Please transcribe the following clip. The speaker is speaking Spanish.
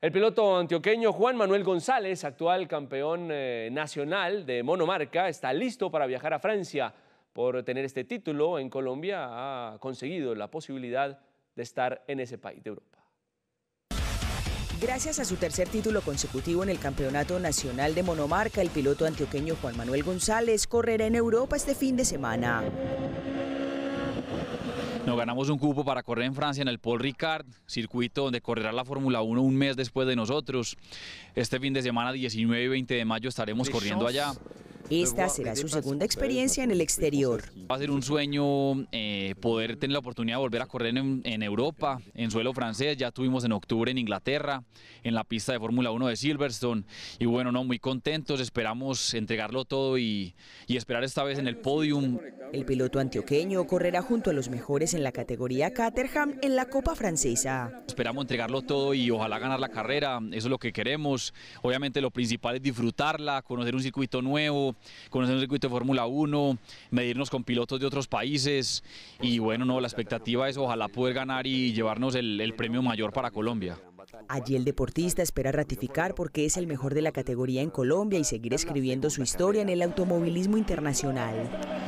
El piloto antioqueño Juan Manuel González, actual campeón eh, nacional de monomarca, está listo para viajar a Francia. Por tener este título en Colombia ha conseguido la posibilidad de estar en ese país de Europa. Gracias a su tercer título consecutivo en el Campeonato Nacional de Monomarca, el piloto antioqueño Juan Manuel González correrá en Europa este fin de semana. Nos ganamos un cupo para correr en Francia en el Paul Ricard, circuito donde correrá la Fórmula 1 un mes después de nosotros. Este fin de semana 19 y 20 de mayo estaremos corriendo allá. Esta será su segunda experiencia en el exterior. Va a ser un sueño eh, poder tener la oportunidad de volver a correr en, Europa, en suelo francés. Ya tuvimos en octubre en Inglaterra, en la pista de Fórmula 1 de Silverstone. Y bueno, no, muy contentos. Esperamos entregarlo todo y, y esperar esta vez en el podium. El piloto antioqueño correrá junto a los mejores en la categoría Caterham en la Copa Francesa. Esperamos entregarlo todo y ojalá ganar la carrera, eso es lo que queremos. Obviamente lo principal es disfrutarla, conocer un circuito nuevo, conocer un circuito de Fórmula 1, medirnos con pilotos de otros países y bueno, no, la expectativa es ojalá poder ganar y llevarnos el, premio mayor para Colombia. Allí el deportista espera ratificar porque es el mejor de la categoría en Colombia y seguir escribiendo su historia en el automovilismo internacional.